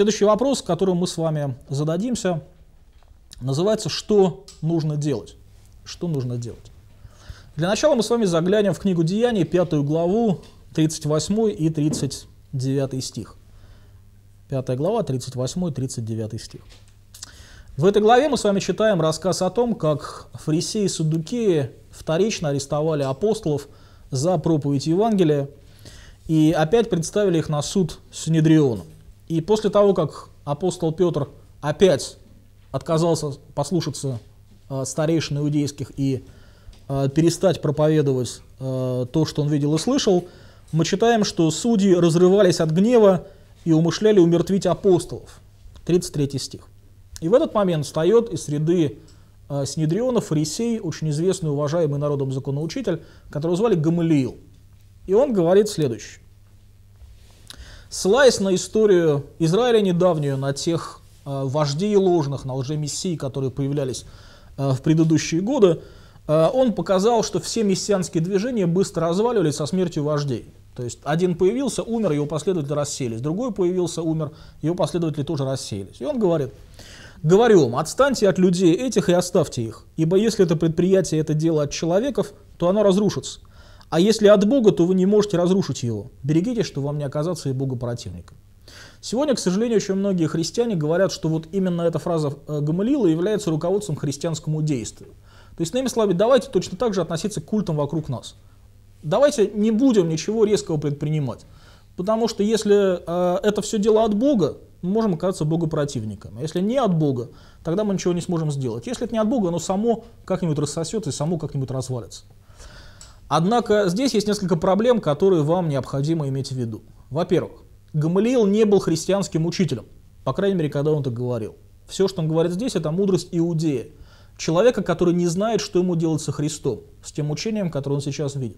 Следующий вопрос, которым мы с вами зададимся, называется «Что нужно делать?». Что нужно делать? Для начала мы с вами заглянем в книгу Деяний, пятую главу, 38 и 39 стих. Пятая глава, 38 и 39 стих. В этой главе мы с вами читаем рассказ о том, как фарисеи и саддукеи вторично арестовали апостолов за проповедь Евангелия и опять представили их на суд Синедриону. И после того, как апостол Петр опять отказался послушаться э, старейшин иудейских и э, перестать проповедовать э, то, что он видел и слышал, мы читаем, что судьи разрывались от гнева и умышляли умертвить апостолов. 33 стих. И в этот момент встает из среды э, Снедрионов фарисей, очень известный, уважаемый народом законоучитель, которого звали Гамалиил. И он говорит следующее. Ссылаясь на историю Израиля недавнюю, на тех э, вождей ложных, на мессии, которые появлялись э, в предыдущие годы, э, он показал, что все мессианские движения быстро разваливались со смертью вождей. То есть один появился, умер, его последователи расселись. Другой появился, умер, его последователи тоже расселись. И он говорит, говорю вам, отстаньте от людей этих и оставьте их, ибо если это предприятие, это дело от человеков, то оно разрушится. А если от Бога, то вы не можете разрушить его. Берегите, что вам не оказаться и Богу противником. Сегодня, к сожалению, очень многие христиане говорят, что вот именно эта фраза э, Гамалила является руководством христианскому действию. То есть, иными словами, давайте точно так же относиться к культам вокруг нас. Давайте не будем ничего резкого предпринимать. Потому что если э, это все дело от Бога, мы можем оказаться богопротивником. А если не от Бога, тогда мы ничего не сможем сделать. Если это не от Бога, оно само как-нибудь рассосется и само как-нибудь развалится. Однако здесь есть несколько проблем, которые вам необходимо иметь в виду. Во-первых, Гамалиил не был христианским учителем, по крайней мере, когда он это говорил. Все, что он говорит здесь, это мудрость иудея, человека, который не знает, что ему делать со Христом, с тем учением, которое он сейчас видит.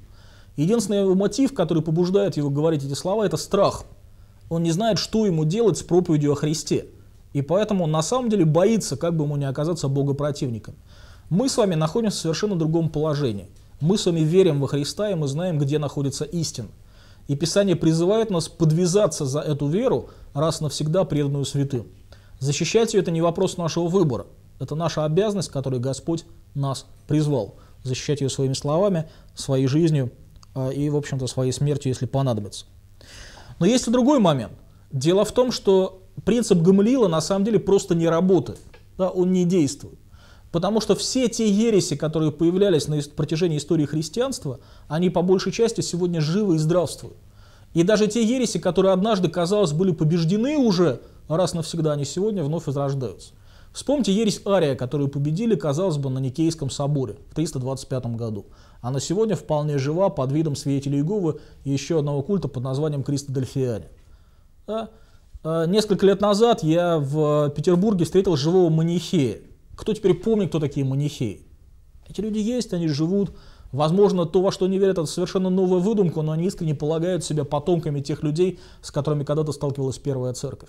Единственный его мотив, который побуждает его говорить эти слова, это страх. Он не знает, что ему делать с проповедью о Христе. И поэтому он на самом деле боится, как бы ему не оказаться богопротивником. Мы с вами находимся в совершенно другом положении – мы с вами верим во Христа, и мы знаем, где находится истина. И Писание призывает нас подвязаться за эту веру, раз навсегда преданную святым. Защищать ее – это не вопрос нашего выбора. Это наша обязанность, которой Господь нас призвал. Защищать ее своими словами, своей жизнью а, и, в общем-то, своей смертью, если понадобится. Но есть и другой момент. Дело в том, что принцип Гамлиила на самом деле просто не работает. Да, он не действует. Потому что все те ереси, которые появлялись на протяжении истории христианства, они по большей части сегодня живы и здравствуют. И даже те ереси, которые однажды, казалось, были побеждены уже, раз навсегда они сегодня вновь возрождаются. Вспомните ересь Ария, которую победили, казалось бы, на Никейском соборе в 325 году. Она сегодня вполне жива под видом свидетелей Иеговы и еще одного культа под названием Кристодельфиане. Да? А, несколько лет назад я в э, Петербурге встретил живого манихея, кто теперь помнит, кто такие манихеи? Эти люди есть, они живут. Возможно, то, во что они верят, это совершенно новая выдумка, но они искренне полагают себя потомками тех людей, с которыми когда-то сталкивалась первая церковь.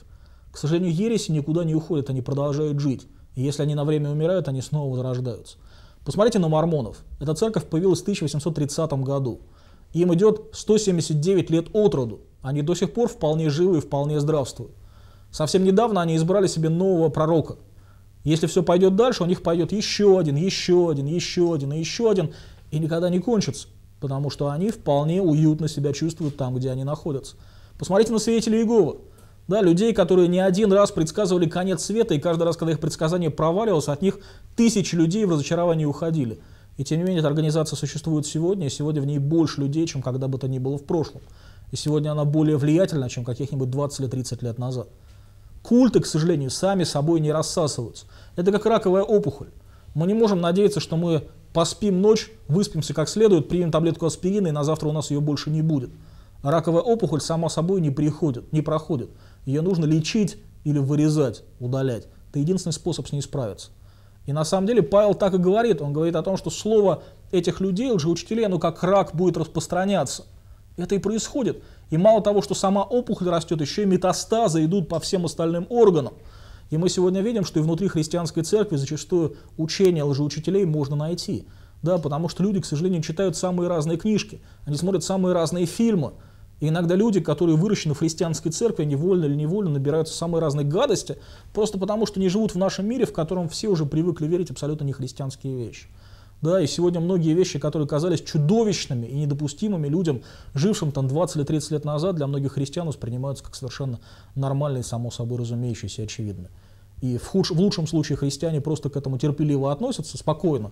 К сожалению, ереси никуда не уходят, они продолжают жить. И если они на время умирают, они снова возрождаются. Посмотрите на мормонов. Эта церковь появилась в 1830 году. Им идет 179 лет от роду. Они до сих пор вполне живы и вполне здравствуют. Совсем недавно они избрали себе нового пророка, если все пойдет дальше, у них пойдет еще один, еще один, еще один и еще один, и никогда не кончится, потому что они вполне уютно себя чувствуют там, где они находятся. Посмотрите на свидетелей Иегова. Да, людей, которые не один раз предсказывали конец света, и каждый раз, когда их предсказание проваливалось, от них тысячи людей в разочаровании уходили. И тем не менее, эта организация существует сегодня, и сегодня в ней больше людей, чем когда бы то ни было в прошлом. И сегодня она более влиятельна, чем каких-нибудь 20 или 30 лет назад. Культы, к сожалению, сами собой не рассасываются. Это как раковая опухоль. Мы не можем надеяться, что мы поспим ночь, выспимся как следует, примем таблетку аспирина, и на завтра у нас ее больше не будет. Раковая опухоль сама собой не, приходит, не проходит. Ее нужно лечить или вырезать, удалять. Это единственный способ с ней справиться. И на самом деле Павел так и говорит. Он говорит о том, что слово этих людей, уже лжеучителей, оно как рак будет распространяться. Это и происходит. И мало того, что сама опухоль растет, еще и метастазы идут по всем остальным органам. И мы сегодня видим, что и внутри христианской церкви зачастую учения лжеучителей можно найти. Да, потому что люди, к сожалению, читают самые разные книжки, они смотрят самые разные фильмы. И иногда люди, которые выращены в христианской церкви, невольно или невольно набираются самые разные гадости, просто потому что не живут в нашем мире, в котором все уже привыкли верить абсолютно нехристианские вещи. Да, и сегодня многие вещи, которые казались чудовищными и недопустимыми людям, жившим там 20 или 30 лет назад, для многих христиан воспринимаются как совершенно нормальные, само собой разумеющиеся очевидно. И в, худш, в лучшем случае христиане просто к этому терпеливо относятся, спокойно.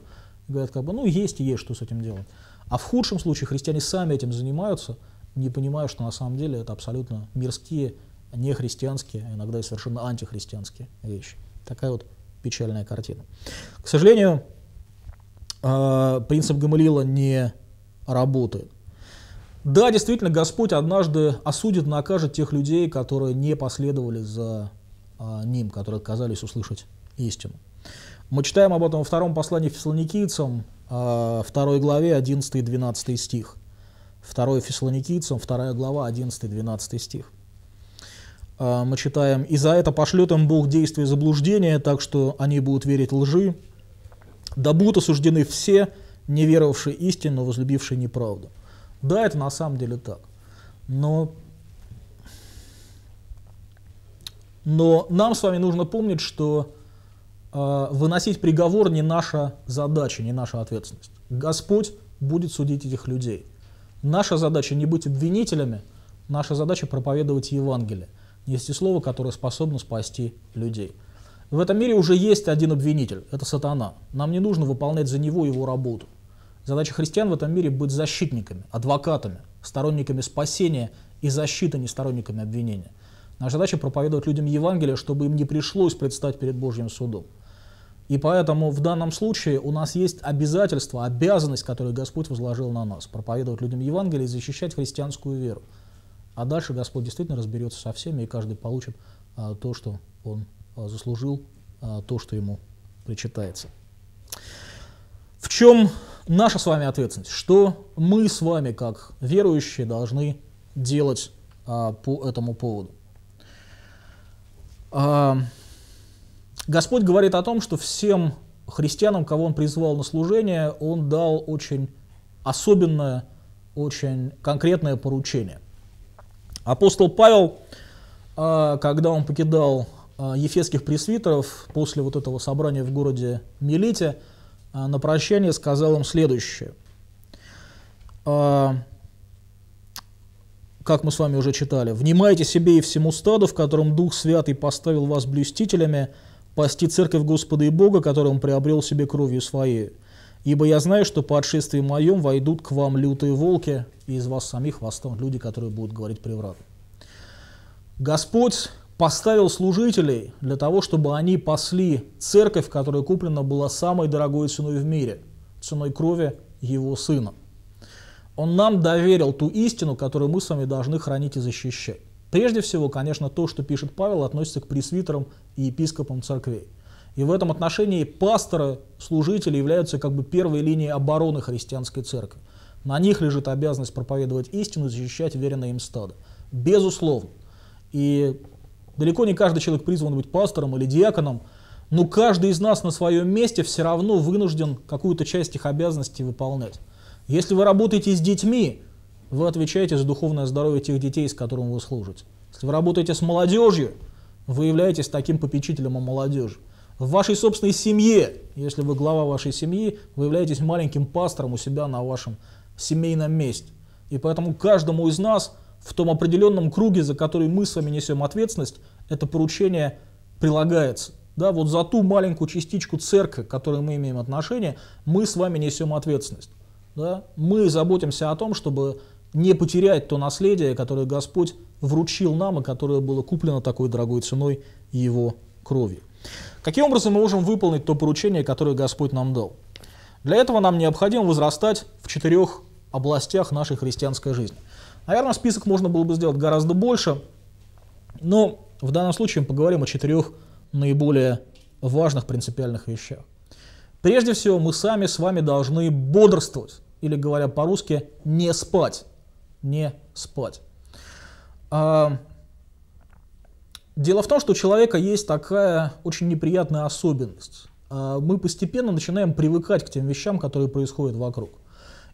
говорят, как бы, ну есть и есть, что с этим делать. А в худшем случае христиане сами этим занимаются, не понимая, что на самом деле это абсолютно мирские, нехристианские, а иногда и совершенно антихристианские вещи. Такая вот печальная картина. К сожалению, а, принцип Гамалиила не работает. Да, действительно, Господь однажды осудит, накажет тех людей, которые не последовали за а, Ним, которые отказались услышать истину. Мы читаем об этом во втором послании фессалоникийцам, а, второй главе 11-12 стих. 2 фессалоникийцам, вторая глава 11-12 стих мы читаем, «И за это пошлет им Бог действие заблуждения, так что они будут верить лжи, да будут осуждены все, не веровавшие истину, возлюбившие неправду. Да, это на самом деле так. Но, но нам с вами нужно помнить, что э, выносить приговор не наша задача, не наша ответственность. Господь будет судить этих людей. Наша задача не быть обвинителями, наша задача проповедовать Евангелие, нести слово, которое способно спасти людей. В этом мире уже есть один обвинитель, это сатана. Нам не нужно выполнять за него его работу. Задача христиан в этом мире быть защитниками, адвокатами, сторонниками спасения и защиты, не сторонниками обвинения. Наша задача проповедовать людям Евангелие, чтобы им не пришлось предстать перед Божьим судом. И поэтому в данном случае у нас есть обязательство, обязанность, которую Господь возложил на нас, проповедовать людям Евангелие и защищать христианскую веру. А дальше Господь действительно разберется со всеми, и каждый получит а, то, что он а, заслужил а, то, что ему причитается. В чем наша с вами ответственность? Что мы с вами, как верующие, должны делать а, по этому поводу? Господь говорит о том, что всем христианам, кого Он призвал на служение, Он дал очень особенное, очень конкретное поручение. Апостол Павел, когда он покидал а, ефесских пресвитеров после вот этого собрания в городе Милите а, на прощание сказал им следующее. А, как мы с вами уже читали, «Внимайте себе и всему стаду, в котором Дух Святый поставил вас блюстителями, пасти церковь Господа и Бога, которым приобрел себе кровью своей. Ибо я знаю, что по отшествии моем войдут к вам лютые волки, и из вас самих восстанут люди, которые будут говорить превратно». Господь поставил служителей для того, чтобы они пасли церковь, которая куплена была самой дорогой ценой в мире, ценой крови его сына. Он нам доверил ту истину, которую мы с вами должны хранить и защищать. Прежде всего, конечно, то, что пишет Павел, относится к пресвитерам и епископам церквей. И в этом отношении пасторы, служители являются как бы первой линией обороны христианской церкви. На них лежит обязанность проповедовать истину и защищать веренное им стадо. Безусловно. И Далеко не каждый человек призван быть пастором или диаконом, но каждый из нас на своем месте все равно вынужден какую-то часть их обязанностей выполнять. Если вы работаете с детьми, вы отвечаете за духовное здоровье тех детей, с которым вы служите. Если вы работаете с молодежью, вы являетесь таким попечителем о молодежи. В вашей собственной семье, если вы глава вашей семьи, вы являетесь маленьким пастором у себя на вашем семейном месте. И поэтому каждому из нас – в том определенном круге, за который мы с вами несем ответственность, это поручение прилагается. Да, вот за ту маленькую частичку церкви, к которой мы имеем отношение, мы с вами несем ответственность. Да? Мы заботимся о том, чтобы не потерять то наследие, которое Господь вручил нам и которое было куплено такой дорогой ценой его кровью. Каким образом мы можем выполнить то поручение, которое Господь нам дал? Для этого нам необходимо возрастать в четырех областях нашей христианской жизни – Наверное, список можно было бы сделать гораздо больше, но в данном случае мы поговорим о четырех наиболее важных принципиальных вещах. Прежде всего, мы сами с вами должны бодрствовать, или говоря по-русски, не спать. Не спать. А, дело в том, что у человека есть такая очень неприятная особенность. А, мы постепенно начинаем привыкать к тем вещам, которые происходят вокруг.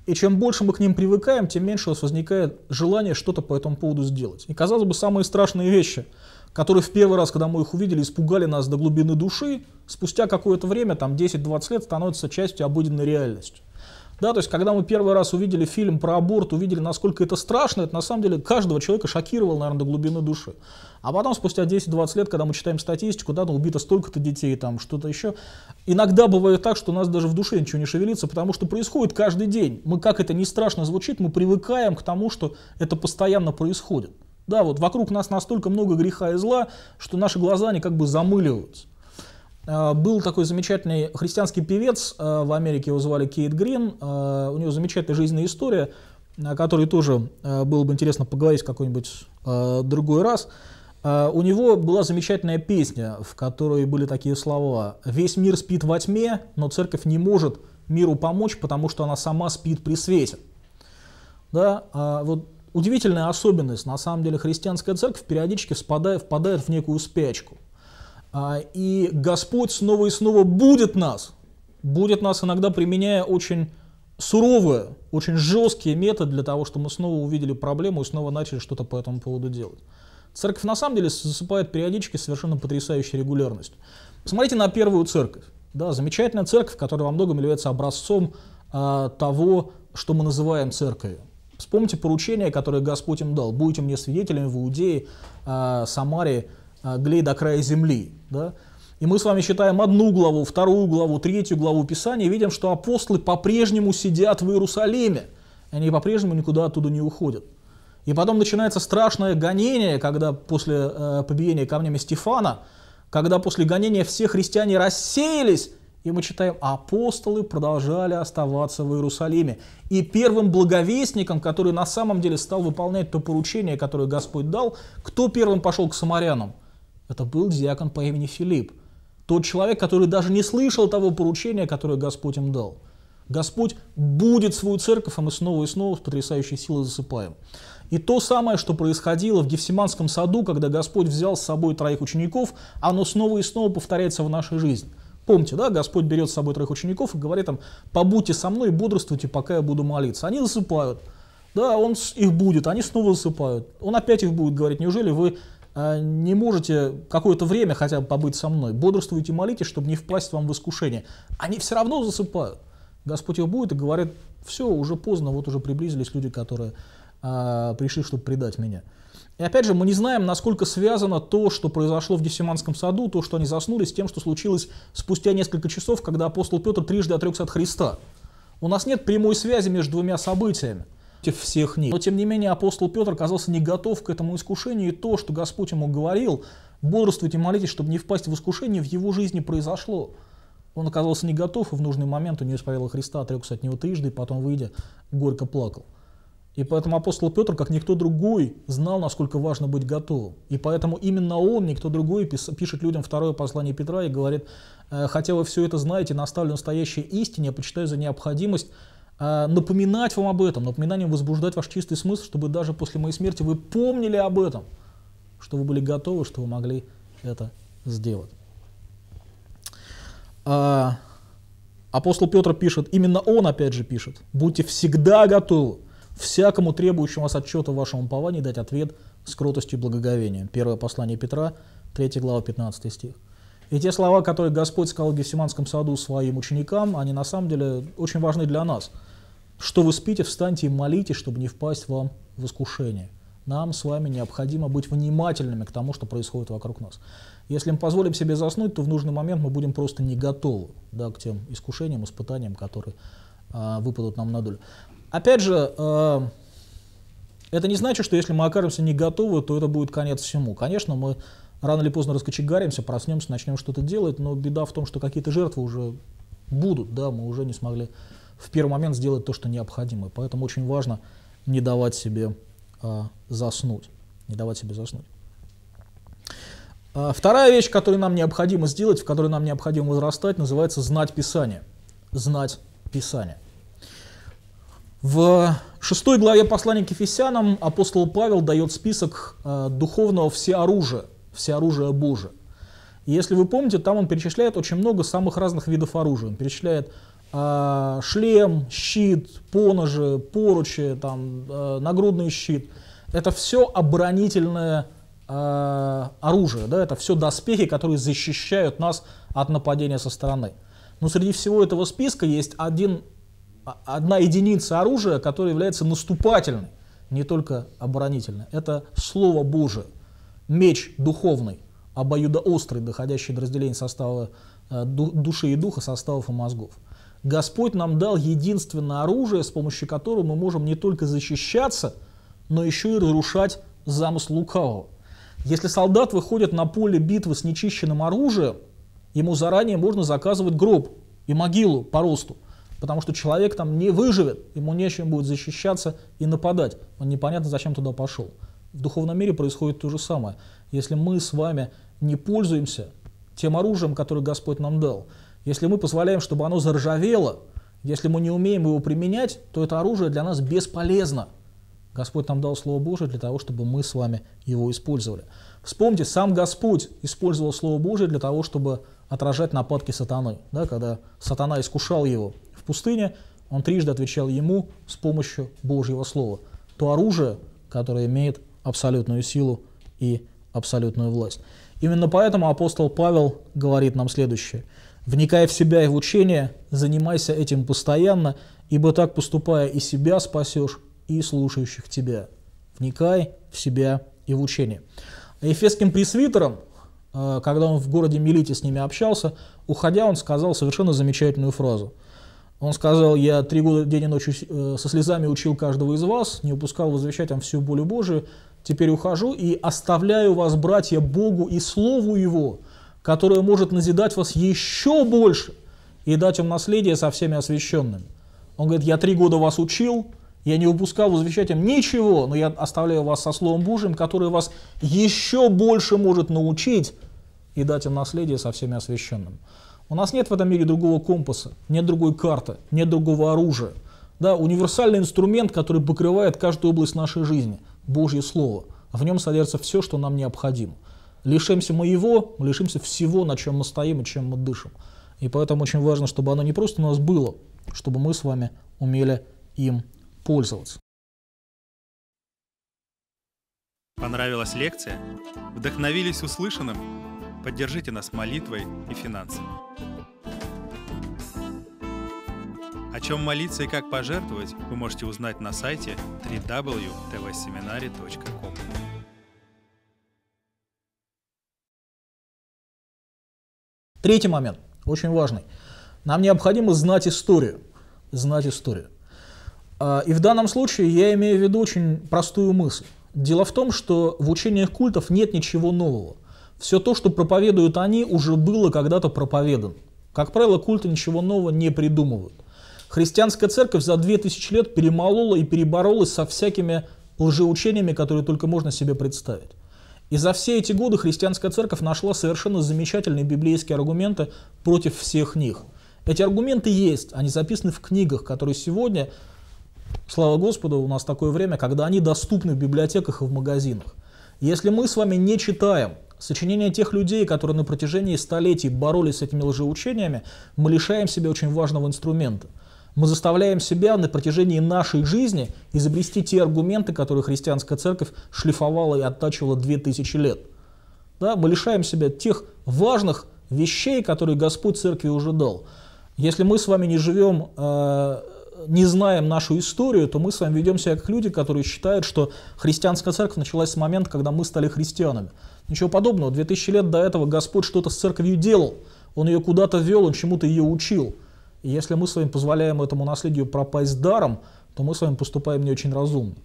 И чем больше мы к ним привыкаем, тем меньше у нас возникает желание что-то по этому поводу сделать. И казалось бы, самые страшные вещи, которые в первый раз, когда мы их увидели, испугали нас до глубины души, спустя какое-то время, там 10-20 лет, становятся частью обыденной реальности. Да, то есть, когда мы первый раз увидели фильм про аборт, увидели, насколько это страшно, это на самом деле каждого человека шокировало, наверное, до глубины души. А потом, спустя 10-20 лет, когда мы читаем статистику, да, ну, убито столько-то детей, там, что-то еще, иногда бывает так, что у нас даже в душе ничего не шевелится, потому что происходит каждый день. Мы, как это не страшно звучит, мы привыкаем к тому, что это постоянно происходит. Да, вот вокруг нас настолько много греха и зла, что наши глаза, они как бы замыливаются. А, был такой замечательный христианский певец, а, в Америке его звали Кейт Грин, а, у него замечательная жизненная история, о которой тоже было бы интересно поговорить какой-нибудь другой раз. У него была замечательная песня, в которой были такие слова «Весь мир спит во тьме, но церковь не может миру помочь, потому что она сама спит при свете». Да, вот удивительная особенность, на самом деле, христианская церковь периодически впадает, впадает в некую спячку – а, и Господь снова и снова будет нас, будет нас иногда применяя очень суровые, очень жесткие методы для того, чтобы мы снова увидели проблему и снова начали что-то по этому поводу делать. Церковь на самом деле засыпает периодически совершенно потрясающей регулярностью. Посмотрите на первую церковь. Да, замечательная церковь, которая во многом является образцом э, того, что мы называем церковью. Вспомните поручение, которое Господь им дал. «Будете мне свидетелями в Иудее, э, Самаре, а, Глей до края земли. Да? И мы с вами считаем одну главу, вторую главу, третью главу Писания, и видим, что апостолы по-прежнему сидят в Иерусалиме. Они по-прежнему никуда оттуда не уходят. И потом начинается страшное гонение, когда после э, побиения камнями Стефана, когда после гонения все христиане рассеялись, и мы читаем, апостолы продолжали оставаться в Иерусалиме. И первым благовестником, который на самом деле стал выполнять то поручение, которое Господь дал, кто первым пошел к самарянам? Это был диакон по имени Филипп, тот человек, который даже не слышал того поручения, которое Господь им дал. Господь будет свою церковь, а мы снова и снова с потрясающей силой засыпаем. И то самое, что происходило в Гефсиманском саду, когда Господь взял с собой троих учеников, оно снова и снова повторяется в нашей жизни. Помните, да, Господь берет с собой троих учеников и говорит там, побудьте со мной и бодрствуйте, пока я буду молиться. Они засыпают. Да, он их будет, они снова засыпают. Он опять их будет говорить, неужели вы а, не можете какое-то время хотя бы побыть со мной, бодрствуйте, молитесь, чтобы не впасть вам в искушение. Они все равно засыпают. Господь его будет и говорит, все, уже поздно, вот уже приблизились люди, которые а, пришли, чтобы предать меня. И опять же, мы не знаем, насколько связано то, что произошло в Гефсиманском саду, то, что они заснули, с тем, что случилось спустя несколько часов, когда апостол Петр трижды отрекся от Христа. У нас нет прямой связи между двумя событиями против всех них. Но тем не менее апостол Петр оказался не готов к этому искушению, и то, что Господь ему говорил, бодрствуйте, молитесь, чтобы не впасть в искушение, в его жизни произошло. Он оказался не готов, и в нужный момент у него исповедовал Христа, отрекся от него трижды, и потом, выйдя, горько плакал. И поэтому апостол Петр, как никто другой, знал, насколько важно быть готовым. И поэтому именно он, никто другой, пишет людям второе послание Петра и говорит, «Э, «Хотя вы все это знаете, наставлю настоящей истине, я почитаю за необходимость а, напоминать вам об этом, напоминанием возбуждать ваш чистый смысл, чтобы даже после моей смерти вы помнили об этом, что вы были готовы, что вы могли это сделать. А, апостол Петр пишет, именно он опять же пишет, будьте всегда готовы всякому требующему вас отчета в вашем уповании дать ответ с кротостью и благоговением. Первое послание Петра, 3 глава, 15 стих. И те слова, которые Господь сказал в Гефсиманском саду своим ученикам, они на самом деле очень важны для нас. Что вы спите, встаньте и молитесь, чтобы не впасть вам в искушение. Нам с вами необходимо быть внимательными к тому, что происходит вокруг нас. Если мы позволим себе заснуть, то в нужный момент мы будем просто не готовы да, к тем искушениям, испытаниям, которые э, выпадут нам на долю. Опять же, э, это не значит, что если мы окажемся не готовы, то это будет конец всему. Конечно, мы рано или поздно раскочегаримся, проснемся, начнем что-то делать, но беда в том, что какие-то жертвы уже будут, да, мы уже не смогли в первый момент сделать то, что необходимо. Поэтому очень важно не давать себе а, заснуть, не давать себе заснуть. А, вторая вещь, которую нам необходимо сделать, в которой нам необходимо возрастать, называется знать Писание. Знать Писание. В шестой главе послания к Ефесянам апостол Павел дает список а, духовного всеоружия – все всеоружие Божие. И если вы помните, там он перечисляет очень много самых разных видов оружия. Он перечисляет э, шлем, щит, поножи, поручи, там, э, нагрудный щит. Это все оборонительное э, оружие, да, это все доспехи, которые защищают нас от нападения со стороны. Но среди всего этого списка есть один, одна единица оружия, которая является наступательной, не только оборонительной. Это Слово Божие меч духовный, обоюдоострый, доходящий до разделения состава э, души и духа, составов и мозгов. Господь нам дал единственное оружие, с помощью которого мы можем не только защищаться, но еще и разрушать замысл лукавого. Если солдат выходит на поле битвы с нечищенным оружием, ему заранее можно заказывать гроб и могилу по росту, потому что человек там не выживет, ему нечем будет защищаться и нападать. Он непонятно зачем туда пошел. В духовном мире происходит то же самое. Если мы с вами не пользуемся тем оружием, которое Господь нам дал, если мы позволяем, чтобы оно заржавело, если мы не умеем его применять, то это оружие для нас бесполезно. Господь нам дал Слово Божие для того, чтобы мы с вами его использовали. Вспомните, сам Господь использовал Слово Божие для того, чтобы отражать нападки сатаны. Да, когда сатана искушал его в пустыне, он трижды отвечал ему с помощью Божьего Слова. То оружие, которое имеет абсолютную силу и абсолютную власть. Именно поэтому апостол Павел говорит нам следующее. вникая в себя и в учение, занимайся этим постоянно, ибо так поступая и себя спасешь, и слушающих тебя. Вникай в себя и в учение». Ефесским пресвитером, э, когда он в городе Милите с ними общался, уходя, он сказал совершенно замечательную фразу – он сказал, я три года день и ночь э, со слезами учил каждого из вас, не упускал возвещать вам всю боль Божию, теперь ухожу и оставляю вас, братья, Богу и Слову Его, которое может назидать вас еще больше и дать вам наследие со всеми освященными. Он говорит, я три года вас учил, я не упускал возвещать им ничего, но я оставляю вас со Словом Божьим, которое вас еще больше может научить и дать им наследие со всеми освященными. У нас нет в этом мире другого компаса, нет другой карты, нет другого оружия. Да, универсальный инструмент, который покрывает каждую область нашей жизни – Божье Слово. В нем содержится все, что нам необходимо. Лишимся мы его, мы лишимся всего, на чем мы стоим и чем мы дышим. И поэтому очень важно, чтобы оно не просто у нас было, чтобы мы с вами умели им пользоваться. Понравилась лекция? Вдохновились услышанным? Поддержите нас молитвой и финансами. О чем молиться и как пожертвовать, вы можете узнать на сайте www.tvseminary.com. Третий момент, очень важный. Нам необходимо знать историю. Знать историю. А, и в данном случае я имею в виду очень простую мысль. Дело в том, что в учениях культов нет ничего нового – все то, что проповедуют они, уже было когда-то проповедано. Как правило, культы ничего нового не придумывают. Христианская церковь за 2000 лет перемолола и переборолась со всякими лжеучениями, которые только можно себе представить. И за все эти годы христианская церковь нашла совершенно замечательные библейские аргументы против всех них. Эти аргументы есть, они записаны в книгах, которые сегодня, слава Господу, у нас такое время, когда они доступны в библиотеках и в магазинах. Если мы с вами не читаем сочинения тех людей, которые на протяжении столетий боролись с этими лжеучениями, мы лишаем себя очень важного инструмента. Мы заставляем себя на протяжении нашей жизни изобрести те аргументы, которые христианская церковь шлифовала и оттачивала 2000 лет. Да, мы лишаем себя тех важных вещей, которые Господь церкви уже дал. Если мы с вами не живем э не знаем нашу историю, то мы с вами ведем себя как люди, которые считают, что христианская церковь началась с момента, когда мы стали христианами. Ничего подобного. 2000 лет до этого Господь что-то с церковью делал. Он ее куда-то вел, он чему-то ее учил. И если мы с вами позволяем этому наследию пропасть даром, то мы с вами поступаем не очень разумно.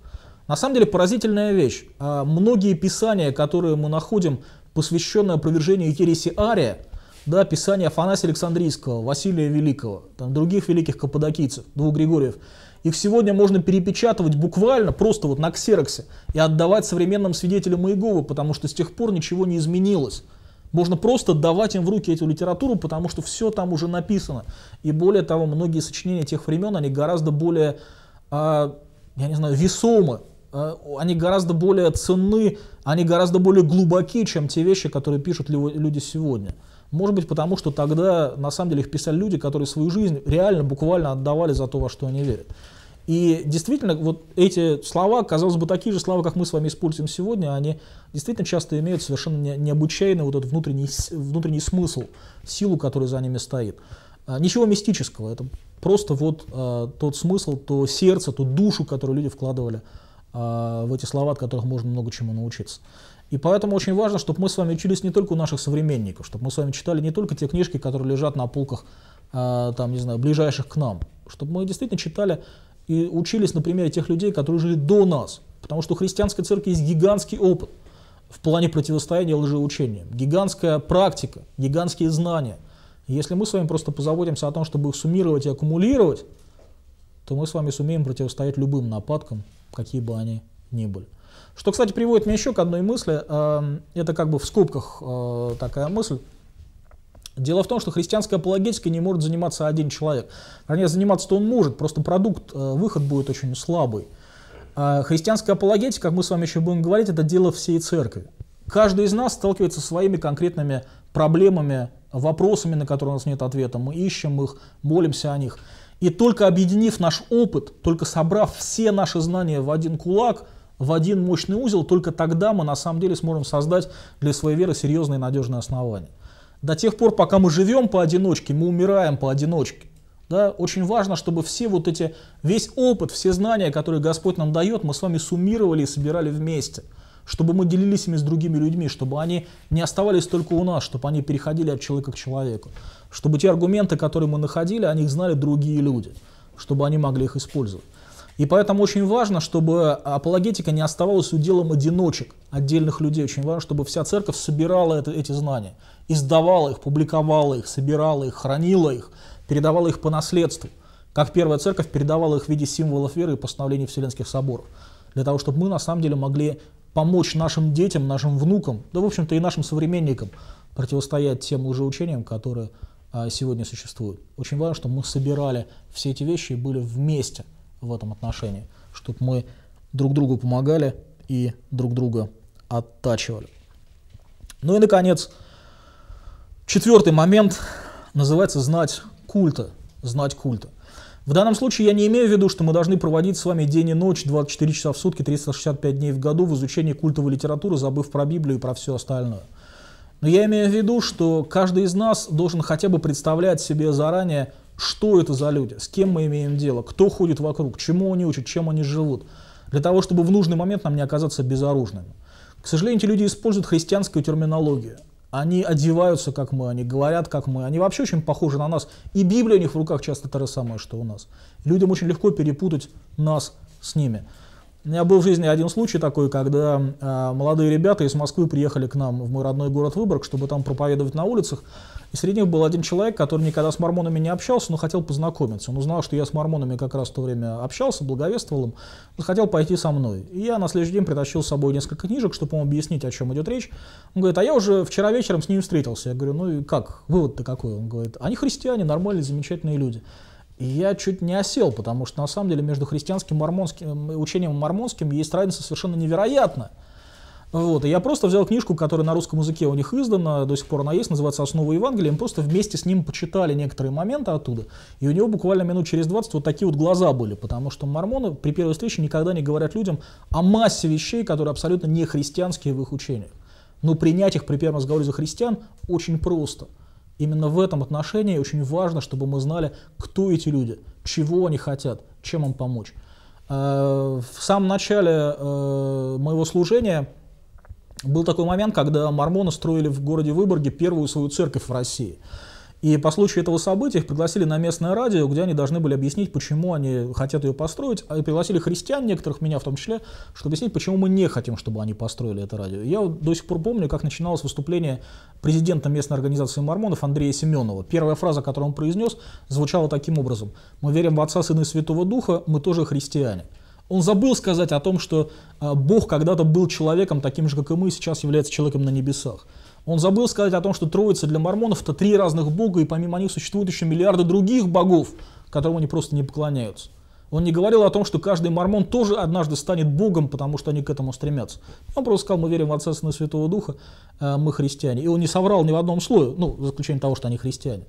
На самом деле поразительная вещь. А, многие писания, которые мы находим, посвященные опровержению ереси Ария, да, писание Афанасия Александрийского, Василия Великого, там, других великих каппадокийцев, двух Григорьев. Их сегодня можно перепечатывать буквально, просто вот на ксероксе, и отдавать современным свидетелям Иеговы, потому что с тех пор ничего не изменилось. Можно просто давать им в руки эту литературу, потому что все там уже написано. И более того, многие сочинения тех времен, они гораздо более, а, я не знаю, весомы, а, они гораздо более ценны, они гораздо более глубоки, чем те вещи, которые пишут люди сегодня. Может быть, потому что тогда на самом деле их писали люди, которые свою жизнь реально, буквально отдавали за то, во что они верят. И действительно, вот эти слова, казалось бы, такие же слова, как мы с вами используем сегодня, они действительно часто имеют совершенно необычайный вот этот внутренний, внутренний смысл, силу, которая за ними стоит. А, ничего мистического, это просто вот э, тот смысл, то сердце, ту душу, которую люди вкладывали э, в эти слова, от которых можно много чему научиться. И поэтому очень важно, чтобы мы с вами учились не только у наших современников, чтобы мы с вами читали не только те книжки, которые лежат на полках, э, там, не знаю, ближайших к нам, чтобы мы действительно читали и учились на примере тех людей, которые жили до нас. Потому что у христианской церкви есть гигантский опыт в плане противостояния лжеучениям, гигантская практика, гигантские знания. если мы с вами просто позаботимся о том, чтобы их суммировать и аккумулировать, то мы с вами сумеем противостоять любым нападкам, какие бы они ни были. Что, кстати, приводит меня еще к одной мысли. Э, это как бы в скобках э, такая мысль. Дело в том, что христианская апологетика не может заниматься один человек. Вернее, заниматься-то он может, просто продукт, э, выход будет очень слабый. А христианская апологетика, как мы с вами еще будем говорить, это дело всей церкви. Каждый из нас сталкивается со своими конкретными проблемами, вопросами, на которые у нас нет ответа. Мы ищем их, молимся о них. И только объединив наш опыт, только собрав все наши знания в один кулак – в один мощный узел, только тогда мы на самом деле сможем создать для своей веры серьезные и надежные основания. До тех пор, пока мы живем поодиночке, мы умираем поодиночке. Да, очень важно, чтобы все вот эти, весь опыт, все знания, которые Господь нам дает, мы с вами суммировали и собирали вместе. Чтобы мы делились ими с другими людьми, чтобы они не оставались только у нас, чтобы они переходили от человека к человеку. Чтобы те аргументы, которые мы находили, о них знали другие люди, чтобы они могли их использовать. И поэтому очень важно, чтобы апологетика не оставалась уделом одиночек, отдельных людей. Очень важно, чтобы вся церковь собирала это, эти знания, издавала их, публиковала их, собирала их, хранила их, передавала их по наследству. Как первая церковь передавала их в виде символов веры и постановлений Вселенских соборов. Для того, чтобы мы на самом деле могли помочь нашим детям, нашим внукам, да, в общем-то, и нашим современникам противостоять тем лжеучениям, которые а, сегодня существуют. Очень важно, чтобы мы собирали все эти вещи и были вместе – в этом отношении, чтобы мы друг другу помогали и друг друга оттачивали. Ну и, наконец, четвертый момент называется «знать культа». Знать культа. В данном случае я не имею в виду, что мы должны проводить с вами день и ночь, 24 часа в сутки, 365 дней в году в изучении культовой литературы, забыв про Библию и про все остальное. Но я имею в виду, что каждый из нас должен хотя бы представлять себе заранее, что это за люди, с кем мы имеем дело, кто ходит вокруг, чему они учат, чем они живут, для того, чтобы в нужный момент нам не оказаться безоружными. К сожалению, эти люди используют христианскую терминологию. Они одеваются, как мы, они говорят, как мы. Они вообще очень похожи на нас. И Библия у них в руках часто та же самая, что у нас. Людям очень легко перепутать нас с ними. У меня был в жизни один случай такой, когда э, молодые ребята из Москвы приехали к нам в мой родной город Выборг, чтобы там проповедовать на улицах. И среди них был один человек, который никогда с мормонами не общался, но хотел познакомиться. Он узнал, что я с мормонами как раз в то время общался, благовествовал им, хотел пойти со мной. И я на следующий день притащил с собой несколько книжек, чтобы ему объяснить, о чем идет речь. Он говорит, а я уже вчера вечером с ним встретился. Я говорю, ну и как, вывод-то какой? Он говорит, они христиане, нормальные, замечательные люди. И я чуть не осел, потому что на самом деле между христианским мормонским, э, учением мормонским есть разница совершенно невероятная. Вот, и я просто взял книжку, которая на русском языке у них издана, до сих пор она есть, называется «Основа Евангелия», мы просто вместе с ним почитали некоторые моменты оттуда, и у него буквально минут через 20 вот такие вот глаза были, потому что мормоны при первой встрече никогда не говорят людям о массе вещей, которые абсолютно не христианские в их учениях. Но принять их при первом разговоре за христиан очень просто – Именно в этом отношении очень важно, чтобы мы знали, кто эти люди, чего они хотят, чем им помочь. Э, в самом начале э, моего служения был такой момент, когда мормоны строили в городе Выборге первую свою церковь в России – и по случаю этого события их пригласили на местное радио, где они должны были объяснить, почему они хотят ее построить. И а пригласили христиан, некоторых меня в том числе, чтобы объяснить, почему мы не хотим, чтобы они построили это радио. я вот до сих пор помню, как начиналось выступление президента местной организации мормонов Андрея Семенова. Первая фраза, которую он произнес, звучала таким образом. «Мы верим в Отца, Сына и Святого Духа, мы тоже христиане». Он забыл сказать о том, что а, Бог когда-то был человеком, таким же, как и мы, сейчас является человеком на небесах. Он забыл сказать о том, что Троица для мормонов это три разных бога, и помимо них существуют еще миллиарды других богов, которым они просто не поклоняются. Он не говорил о том, что каждый мормон тоже однажды станет богом, потому что они к этому стремятся. Он просто сказал, мы верим в Отца Сына Святого Духа, э, мы христиане. И он не соврал ни в одном слое, ну, за исключением того, что они христиане.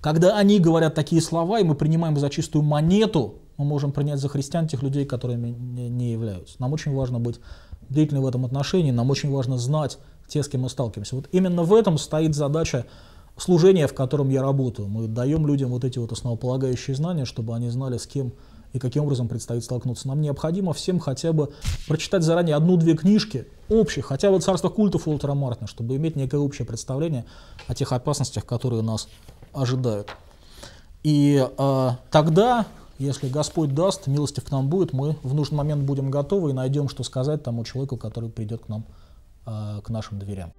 Когда они говорят такие слова, и мы принимаем за чистую монету, мы можем принять за христиан тех людей, которыми не являются. Нам очень важно быть бдительны в этом отношении, нам очень важно знать, те, с кем мы сталкиваемся. Вот именно в этом стоит задача служения, в котором я работаю. Мы даем людям вот эти вот основополагающие знания, чтобы они знали, с кем и каким образом предстоит столкнуться. Нам необходимо всем хотя бы прочитать заранее одну-две книжки общих, хотя бы «Царство культов» Уолтера Мартина, чтобы иметь некое общее представление о тех опасностях, которые нас ожидают. И э, тогда, если Господь даст, милостив к нам будет, мы в нужный момент будем готовы и найдем, что сказать тому человеку, который придет к нам Э, к нашим дверям.